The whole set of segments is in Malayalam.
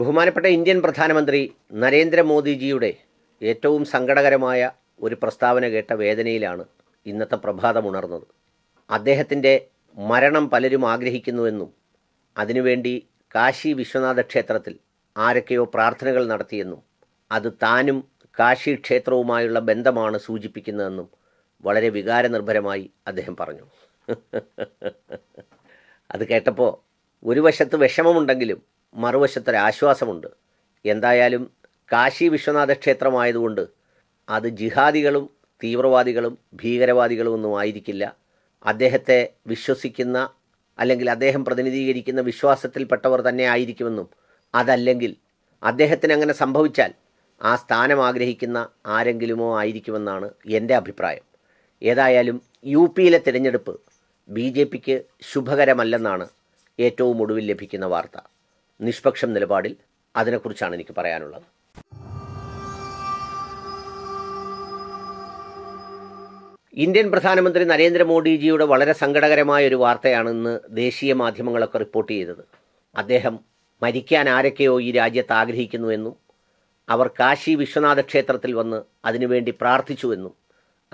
ബഹുമാനപ്പെട്ട ഇന്ത്യൻ പ്രധാനമന്ത്രി നരേന്ദ്രമോദിജിയുടെ ഏറ്റവും സങ്കടകരമായ ഒരു പ്രസ്താവന കേട്ട വേദനയിലാണ് ഇന്നത്തെ പ്രഭാതം ഉണർന്നത് അദ്ദേഹത്തിൻ്റെ മരണം പലരും ആഗ്രഹിക്കുന്നുവെന്നും അതിനുവേണ്ടി കാശി വിശ്വനാഥ ക്ഷേത്രത്തിൽ ആരൊക്കെയോ പ്രാർത്ഥനകൾ നടത്തിയെന്നും അത് താനും കാശി ക്ഷേത്രവുമായുള്ള ബന്ധമാണ് സൂചിപ്പിക്കുന്നതെന്നും വളരെ വികാരനിർഭരമായി അദ്ദേഹം പറഞ്ഞു അത് കേട്ടപ്പോൾ ഒരു വശത്ത് വിഷമമുണ്ടെങ്കിലും മറുവശത്തൊരാശ്വാസമുണ്ട് എന്തായാലും കാശി വിശ്വനാഥ ക്ഷേത്രമായതുകൊണ്ട് അത് ജിഹാദികളും തീവ്രവാദികളും ഭീകരവാദികളും ഒന്നും ആയിരിക്കില്ല അദ്ദേഹത്തെ വിശ്വസിക്കുന്ന അല്ലെങ്കിൽ അദ്ദേഹം പ്രതിനിധീകരിക്കുന്ന വിശ്വാസത്തിൽപ്പെട്ടവർ തന്നെ ആയിരിക്കുമെന്നും അതല്ലെങ്കിൽ അദ്ദേഹത്തിന് അങ്ങനെ സംഭവിച്ചാൽ ആ സ്ഥാനം ആഗ്രഹിക്കുന്ന ആരെങ്കിലുമോ ആയിരിക്കുമെന്നാണ് എൻ്റെ അഭിപ്രായം ഏതായാലും യു പിയിലെ തിരഞ്ഞെടുപ്പ് ബി ജെ പിക്ക് ശുഭകരമല്ലെന്നാണ് ഏറ്റവും ഒടുവിൽ ലഭിക്കുന്ന വാർത്ത നിഷ്പക്ഷം നിലപാടിൽ അതിനെക്കുറിച്ചാണ് എനിക്ക് പറയാനുള്ളത് ഇന്ത്യൻ പ്രധാനമന്ത്രി നരേന്ദ്രമോദിജിയുടെ വളരെ സങ്കടകരമായ ഒരു ദേശീയ മാധ്യമങ്ങളൊക്കെ റിപ്പോർട്ട് ചെയ്തത് അദ്ദേഹം മരിക്കാൻ ആരൊക്കെയോ ഈ രാജ്യത്ത് ആഗ്രഹിക്കുന്നുവെന്നും അവർ കാശി വിശ്വനാഥ ക്ഷേത്രത്തിൽ വന്ന് അതിനുവേണ്ടി പ്രാർത്ഥിച്ചുവെന്നും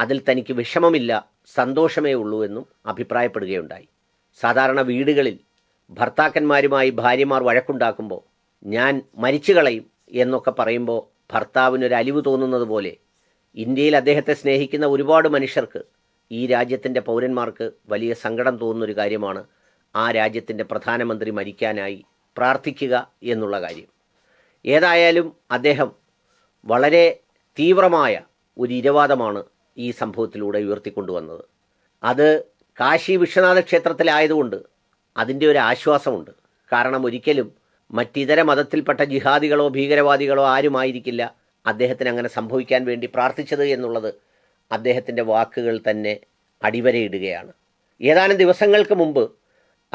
അതിൽ തനിക്ക് വിഷമമില്ല സന്തോഷമേ ഉള്ളൂ എന്നും അഭിപ്രായപ്പെടുകയുണ്ടായി സാധാരണ വീടുകളിൽ ഭർത്താക്കന്മാരുമായി ഭാര്യമാർ വഴക്കുണ്ടാക്കുമ്പോൾ ഞാൻ മരിച്ചു കളയും എന്നൊക്കെ പറയുമ്പോൾ ഭർത്താവിനൊരു അലിവ് തോന്നുന്നത് പോലെ ഇന്ത്യയിൽ അദ്ദേഹത്തെ സ്നേഹിക്കുന്ന ഒരുപാട് മനുഷ്യർക്ക് ഈ രാജ്യത്തിൻ്റെ പൗരന്മാർക്ക് വലിയ സങ്കടം തോന്നുന്നൊരു കാര്യമാണ് ആ രാജ്യത്തിൻ്റെ പ്രധാനമന്ത്രി മരിക്കാനായി പ്രാർത്ഥിക്കുക എന്നുള്ള കാര്യം ഏതായാലും അദ്ദേഹം വളരെ തീവ്രമായ ഒരു ഇരവാദമാണ് ഈ സംഭവത്തിലൂടെ ഉയർത്തിക്കൊണ്ടുവന്നത് അത് കാശി വിശ്വനാഥ ക്ഷേത്രത്തിലായതുകൊണ്ട് അതിൻ്റെ ഒരു ആശ്വാസമുണ്ട് കാരണം ഒരിക്കലും മറ്റിതര മതത്തിൽപ്പെട്ട ജിഹാദികളോ ഭീകരവാദികളോ ആരുമായിരിക്കില്ല അദ്ദേഹത്തിന് അങ്ങനെ സംഭവിക്കാൻ വേണ്ടി പ്രാർത്ഥിച്ചത് എന്നുള്ളത് അദ്ദേഹത്തിൻ്റെ വാക്കുകൾ തന്നെ അടിവരയിടുകയാണ് ഏതാനും ദിവസങ്ങൾക്ക് മുമ്പ്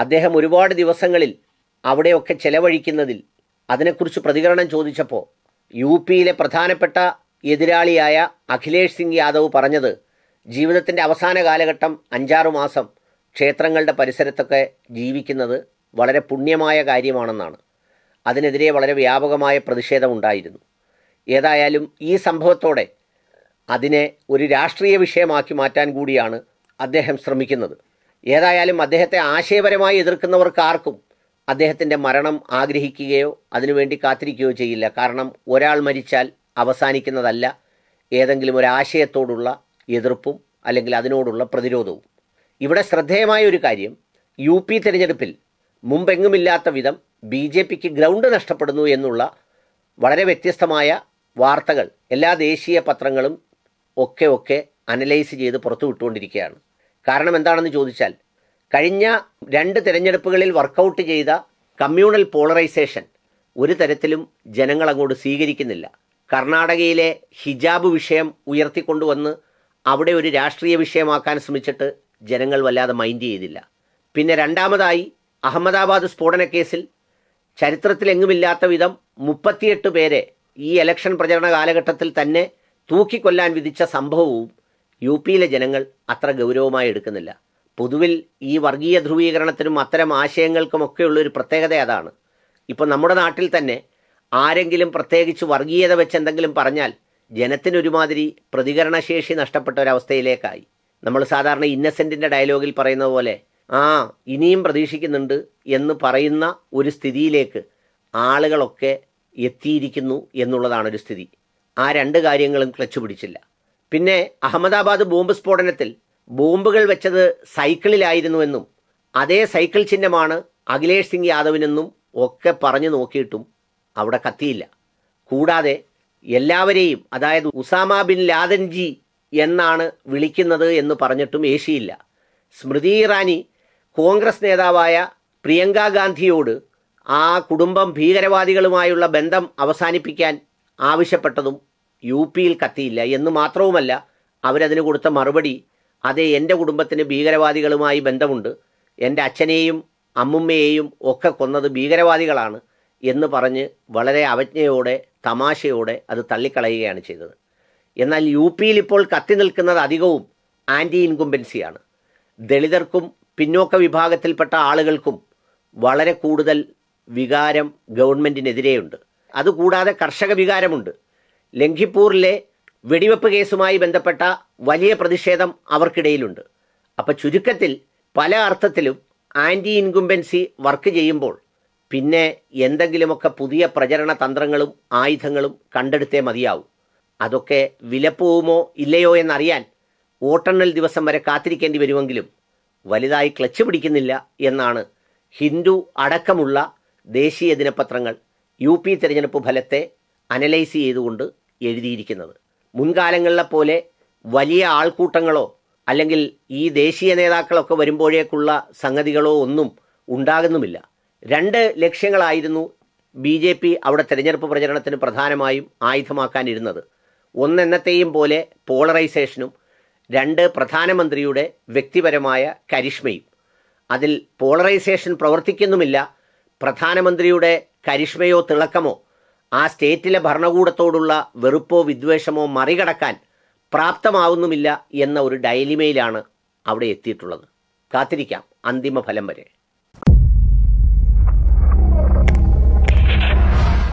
അദ്ദേഹം ഒരുപാട് ദിവസങ്ങളിൽ അവിടെയൊക്കെ ചെലവഴിക്കുന്നതിൽ അതിനെക്കുറിച്ച് പ്രതികരണം ചോദിച്ചപ്പോൾ യു പിയിലെ പ്രധാനപ്പെട്ട എതിരാളിയായ അഖിലേഷ് സിംഗ് യാദവ് പറഞ്ഞത് ജീവിതത്തിൻ്റെ അവസാന കാലഘട്ടം അഞ്ചാറു മാസം ക്ഷേത്രങ്ങളുടെ പരിസരത്തൊക്കെ ജീവിക്കുന്നത് വളരെ പുണ്യമായ കാര്യമാണെന്നാണ് അതിനെതിരെ വളരെ വ്യാപകമായ പ്രതിഷേധമുണ്ടായിരുന്നു ഏതായാലും ഈ സംഭവത്തോടെ അതിനെ ഒരു രാഷ്ട്രീയ വിഷയമാക്കി മാറ്റാൻ കൂടിയാണ് അദ്ദേഹം ശ്രമിക്കുന്നത് ഏതായാലും അദ്ദേഹത്തെ ആശയപരമായി എതിർക്കുന്നവർക്കാർക്കും അദ്ദേഹത്തിൻ്റെ മരണം ആഗ്രഹിക്കുകയോ അതിനുവേണ്ടി കാത്തിരിക്കുകയോ ചെയ്യില്ല കാരണം ഒരാൾ മരിച്ചാൽ അവസാനിക്കുന്നതല്ല ഏതെങ്കിലും ഒരു ആശയത്തോടുള്ള എതിർപ്പും അല്ലെങ്കിൽ അതിനോടുള്ള പ്രതിരോധവും ഇവിടെ ശ്രദ്ധേയമായ ഒരു കാര്യം യു പി തിരഞ്ഞെടുപ്പിൽ മുമ്പെങ്ങുമില്ലാത്ത വിധം ബി ജെ പിക്ക് ഗ്രൗണ്ട് നഷ്ടപ്പെടുന്നു എന്നുള്ള വളരെ വ്യത്യസ്തമായ വാർത്തകൾ എല്ലാ ദേശീയ പത്രങ്ങളും ഒക്കെ ഒക്കെ അനലൈസ് ചെയ്ത് പുറത്തു വിട്ടുകൊണ്ടിരിക്കുകയാണ് കാരണം എന്താണെന്ന് ചോദിച്ചാൽ കഴിഞ്ഞ രണ്ട് തിരഞ്ഞെടുപ്പുകളിൽ വർക്കൗട്ട് ചെയ്ത കമ്മ്യൂണൽ പോളറൈസേഷൻ ഒരു തരത്തിലും ജനങ്ങൾ അങ്ങോട്ട് സ്വീകരിക്കുന്നില്ല കർണാടകയിലെ ഹിജാബ് വിഷയം ഉയർത്തിക്കൊണ്ടുവന്ന് അവിടെ ഒരു രാഷ്ട്രീയ വിഷയമാക്കാൻ ശ്രമിച്ചിട്ട് ജനങ്ങൾ വല്ലാതെ മൈൻഡ് ചെയ്തില്ല പിന്നെ രണ്ടാമതായി അഹമ്മദാബാദ് സ്ഫോടന കേസിൽ ചരിത്രത്തിലെങ്ങുമില്ലാത്ത വിധം മുപ്പത്തിയെട്ട് പേരെ ഈ ഇലക്ഷൻ പ്രചരണ കാലഘട്ടത്തിൽ തന്നെ തൂക്കിക്കൊല്ലാൻ വിധിച്ച സംഭവവും യു പിയിലെ ജനങ്ങൾ അത്ര ഗൗരവമായി എടുക്കുന്നില്ല പൊതുവിൽ ഈ വർഗീയ ധ്രുവീകരണത്തിനും അത്തരം ആശയങ്ങൾക്കുമൊക്കെയുള്ള ഒരു പ്രത്യേകത അതാണ് ഇപ്പോൾ നമ്മുടെ നാട്ടിൽ തന്നെ ആരെങ്കിലും പ്രത്യേകിച്ച് വർഗീയത വെച്ച് എന്തെങ്കിലും പറഞ്ഞാൽ ജനത്തിനൊരുമാതിരി പ്രതികരണശേഷി നഷ്ടപ്പെട്ട ഒരവസ്ഥയിലേക്കായി നമ്മൾ സാധാരണ ഇന്നസെൻറ്റിൻ്റെ ഡയലോഗിൽ പറയുന്ന പോലെ ആ ഇനിയും പ്രതീക്ഷിക്കുന്നുണ്ട് എന്ന് പറയുന്ന ഒരു സ്ഥിതിയിലേക്ക് ആളുകളൊക്കെ എത്തിയിരിക്കുന്നു എന്നുള്ളതാണ് ഒരു സ്ഥിതി ആ രണ്ട് കാര്യങ്ങളും ക്ലച്ച് പിടിച്ചില്ല പിന്നെ അഹമ്മദാബാദ് ബോംബ് സ്ഫോടനത്തിൽ ബോംബുകൾ വെച്ചത് സൈക്കിളിലായിരുന്നുവെന്നും അതേ സൈക്കിൾ ചിഹ്നമാണ് അഖിലേഷ് സിംഗ് യാദവിനെന്നും ഒക്കെ പറഞ്ഞു നോക്കിയിട്ടും അവിടെ കത്തിയില്ല കൂടാതെ എല്ലാവരെയും അതായത് ഉസാമ ബിൻ ലാദൻജി എന്നാണ് വിളിക്കുന്നത് എന്ന് പറഞ്ഞിട്ടും ഏശിയില്ല സ്മൃതി ഇറാനി കോൺഗ്രസ് നേതാവായ പ്രിയങ്ക ഗാന്ധിയോട് ആ കുടുംബം ഭീകരവാദികളുമായുള്ള ബന്ധം അവസാനിപ്പിക്കാൻ ആവശ്യപ്പെട്ടതും യു പിയിൽ കത്തിയില്ല എന്ന് മാത്രവുമല്ല അവരതിന് കൊടുത്ത മറുപടി അതേ എൻ്റെ കുടുംബത്തിന് ഭീകരവാദികളുമായി ബന്ധമുണ്ട് എൻ്റെ അച്ഛനെയും അമ്മുമ്മയെയും ഒക്കെ കൊന്നത് ഭീകരവാദികളാണ് എന്ന് പറഞ്ഞ് വളരെ അവജ്ഞയോടെ തമാശയോടെ അത് തള്ളിക്കളയുകയാണ് ചെയ്തത് എന്നാൽ യു പിയിൽ ഇപ്പോൾ കത്തി നിൽക്കുന്നത് അധികവും ആൻറ്റി ഇൻകുംബൻസിയാണ് ദളിതർക്കും പിന്നോക്ക വിഭാഗത്തിൽപ്പെട്ട ആളുകൾക്കും വളരെ കൂടുതൽ വികാരം ഗവൺമെൻറ്റിനെതിരെയുണ്ട് അതുകൂടാതെ കർഷക വികാരമുണ്ട് ലംഘിപ്പൂരിലെ വെടിവെപ്പ് കേസുമായി ബന്ധപ്പെട്ട വലിയ പ്രതിഷേധം അവർക്കിടയിലുണ്ട് അപ്പോൾ ചുരുക്കത്തിൽ പല അർത്ഥത്തിലും ആൻറ്റി ഇൻകുംബൻസി വർക്ക് ചെയ്യുമ്പോൾ പിന്നെ എന്തെങ്കിലുമൊക്കെ പുതിയ പ്രചരണ തന്ത്രങ്ങളും ആയുധങ്ങളും കണ്ടെടുത്തേ മതിയാവും അതൊക്കെ വിലപ്പോവുമോ ഇല്ലയോ എന്നറിയാൻ വോട്ടെണ്ണൽ ദിവസം വരെ കാത്തിരിക്കേണ്ടി വരുമെങ്കിലും വലുതായി ക്ലച്ച് പിടിക്കുന്നില്ല എന്നാണ് ഹിന്ദു അടക്കമുള്ള ദേശീയ ദിനപത്രങ്ങൾ യു പി തിരഞ്ഞെടുപ്പ് ഫലത്തെ അനലൈസ് ചെയ്തുകൊണ്ട് എഴുതിയിരിക്കുന്നത് മുൻകാലങ്ങളിലെ പോലെ വലിയ ആൾക്കൂട്ടങ്ങളോ അല്ലെങ്കിൽ ഈ ദേശീയ നേതാക്കളൊക്കെ വരുമ്പോഴേക്കുള്ള സംഗതികളോ ഒന്നും ഉണ്ടാകുന്നുമില്ല രണ്ട് ലക്ഷ്യങ്ങളായിരുന്നു ബി ജെ പി അവിടെ തെരഞ്ഞെടുപ്പ് പ്രചരണത്തിന് പ്രധാനമായും ആയുധമാക്കാനിരുന്നത് ഒന്നെന്നത്തെയും പോലെ പോളറൈസേഷനും രണ്ട് പ്രധാനമന്ത്രിയുടെ വ്യക്തിപരമായ കരിഷ്മയും അതിൽ പോളറൈസേഷൻ പ്രവർത്തിക്കുന്നുമില്ല പ്രധാനമന്ത്രിയുടെ കരിഷ്മയോ തിളക്കമോ ആ സ്റ്റേറ്റിലെ ഭരണകൂടത്തോടുള്ള വെറുപ്പോ വിദ്വേഷമോ മറികടക്കാൻ പ്രാപ്തമാവുന്നുമില്ല എന്ന ഒരു ഡയലിമയിലാണ് അവിടെ എത്തിയിട്ടുള്ളത് കാത്തിരിക്കാം അന്തിമ ഫലം വരെ